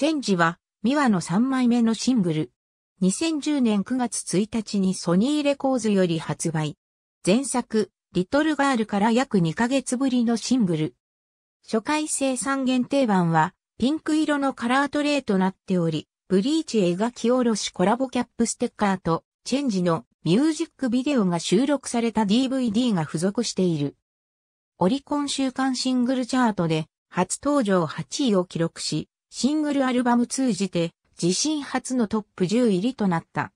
チェンジは、ミワの3枚目のシングル。2010年9月1日にソニーレコーズより発売。前作、リトルガールから約2ヶ月ぶりのシングル。初回生産限定版は、ピンク色のカラートレイとなっており、ブリーチ描き下ろしコラボキャップステッカーと、チェンジのミュージックビデオが収録された DVD が付属している。オリコン週間シングルチャートで初登場8位を記録し、シングルアルバム通じて自身初のトップ10入りとなった。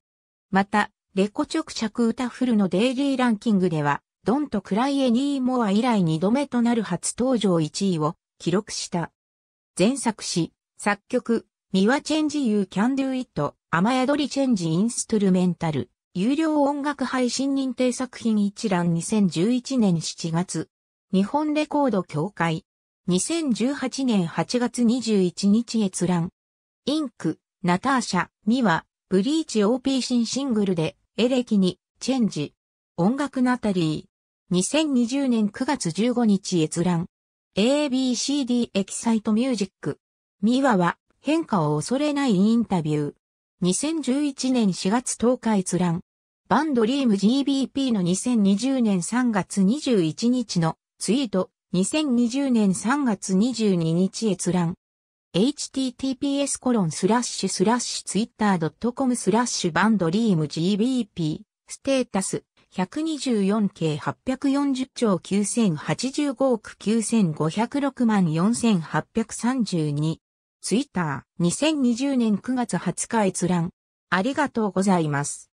また、レコ直尺歌フルのデイリーランキングでは、ドンとクライエニーモア以来2度目となる初登場1位を記録した。前作詞、作曲、ミワチェンジユーキャンドゥイット、雨宿りチェンジインストゥルメンタル、有料音楽配信認定作品一覧2011年7月、日本レコード協会、2018年8月21日閲覧。インク、ナターシャ、ミワ、ブリーチ OP 新シングルで、エレキに、チェンジ。音楽ナタリー。2020年9月15日閲覧。ABCD エキサイトミュージック。ミワは、変化を恐れないインタビュー。2011年4月10日閲覧。バンドリーム GBP の2020年3月21日のツイート。2020年3月22日閲覧。https コロンスラッシュスラッシュツイッター .com スラッシュバンドリーム GBP ステータス 124K840 兆9085億9506万4832ツイッター2020年9月20日閲覧ありがとうございます。